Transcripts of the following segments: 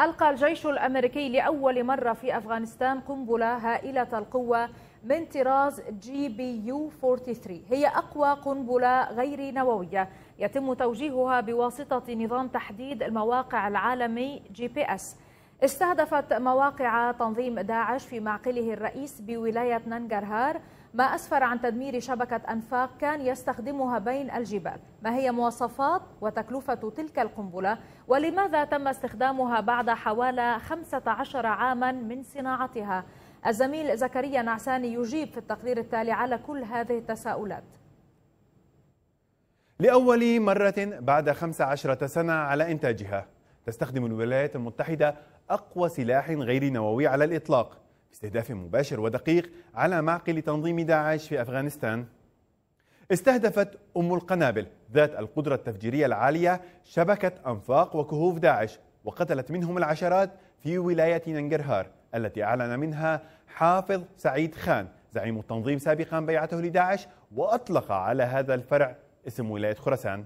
ألقى الجيش الأمريكي لأول مرة في أفغانستان قنبلة هائلة القوة من طراز جي بي يو 43 هي أقوى قنبلة غير نووية يتم توجيهها بواسطة نظام تحديد المواقع العالمي جي بي اس استهدفت مواقع تنظيم داعش في معقله الرئيس بولاية ننجرهار ما أسفر عن تدمير شبكة أنفاق كان يستخدمها بين الجبال ما هي مواصفات وتكلفة تلك القنبلة ولماذا تم استخدامها بعد حوالي 15 عاما من صناعتها الزميل زكريا نعساني يجيب في التقرير التالي على كل هذه التساؤلات لأول مرة بعد 15 سنة على إنتاجها تستخدم الولايات المتحدة أقوى سلاح غير نووي على الإطلاق استهداف مباشر ودقيق على معقل تنظيم داعش في أفغانستان استهدفت أم القنابل ذات القدرة التفجيرية العالية شبكة أنفاق وكهوف داعش وقتلت منهم العشرات في ولاية ننجرهار التي أعلن منها حافظ سعيد خان زعيم التنظيم سابقا بيعته لداعش وأطلق على هذا الفرع اسم ولاية خراسان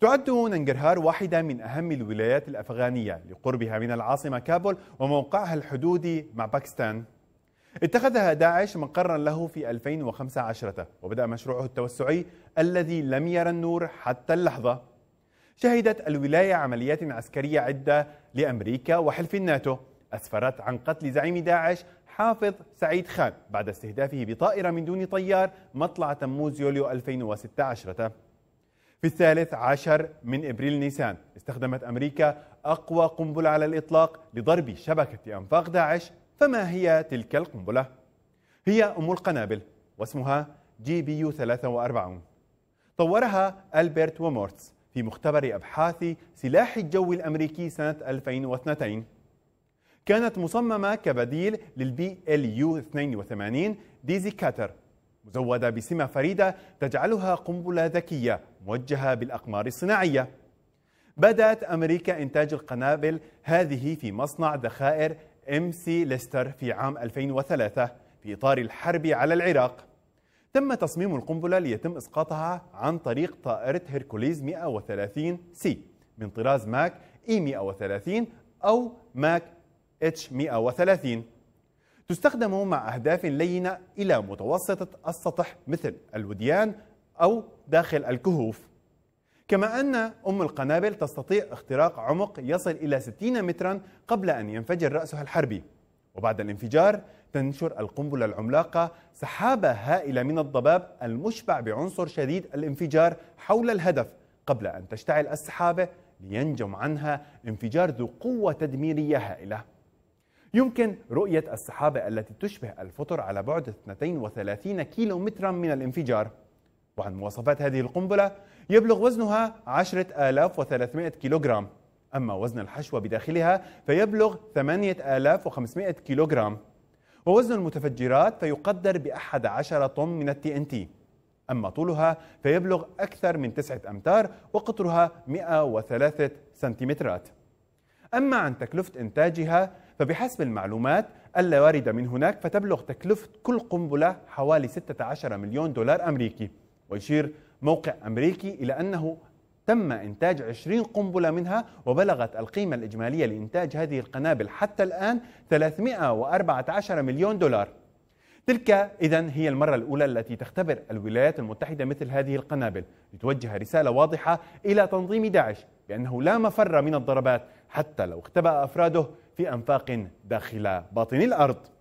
تعد ننجرهار واحدة من أهم الولايات الأفغانية لقربها من العاصمة كابول وموقعها الحدودي مع باكستان اتخذها داعش مقرا له في 2015 وبدأ مشروعه التوسعي الذي لم يرى النور حتى اللحظة شهدت الولاية عمليات عسكرية عدة لأمريكا وحلف الناتو أسفرت عن قتل زعيم داعش حافظ سعيد خان بعد استهدافه بطائرة من دون طيار مطلع تموز يوليو 2016 في الثالث عشر من ابريل نيسان استخدمت امريكا اقوى قنبله على الاطلاق لضرب شبكه انفاق داعش فما هي تلك القنبله؟ هي ام القنابل واسمها جي بي يو 43 طورها البرت ومورتس في مختبر ابحاث سلاح الجو الامريكي سنه 2002 كانت مصممه كبديل للبي ال يو 82 ديزي كاتر مزودة بسمة فريدة تجعلها قنبلة ذكية موجهة بالأقمار الصناعية بدأت أمريكا إنتاج القنابل هذه في مصنع ذخائر ام سي ليستر في عام 2003 في إطار الحرب على العراق تم تصميم القنبلة ليتم إسقاطها عن طريق طائرة هيركوليز 130 سي من طراز ماك اي 130 أو ماك اتش 130 تستخدم مع أهداف لينة إلى متوسطة السطح مثل الوديان أو داخل الكهوف كما أن أم القنابل تستطيع اختراق عمق يصل إلى 60 مترا قبل أن ينفجر رأسها الحربي وبعد الانفجار تنشر القنبلة العملاقة سحابة هائلة من الضباب المشبع بعنصر شديد الانفجار حول الهدف قبل أن تشتعل السحابة لينجم عنها انفجار ذو قوة تدميرية هائلة يمكن رؤية السحابة التي تشبه الفطر على بعد 32 كيلومترا من الانفجار وعن مواصفات هذه القنبلة يبلغ وزنها 10300 كيلوغرام أما وزن الحشوة بداخلها فيبلغ 8500 كيلوغرام ووزن المتفجرات فيقدر ب 11 طن من التي ان تي أما طولها فيبلغ أكثر من 9 أمتار وقطرها 103 سنتيمترات أما عن تكلفة إنتاجها فبحسب المعلومات الواردة من هناك فتبلغ تكلفة كل قنبلة حوالي 16 مليون دولار أمريكي ويشير موقع أمريكي إلى أنه تم إنتاج 20 قنبلة منها وبلغت القيمة الإجمالية لإنتاج هذه القنابل حتى الآن 314 مليون دولار تلك إذا هي المرة الأولى التي تختبر الولايات المتحدة مثل هذه القنابل لتوجه رسالة واضحة إلى تنظيم داعش بأنه لا مفر من الضربات حتى لو اختبأ أفراده في أنفاق داخل باطن الأرض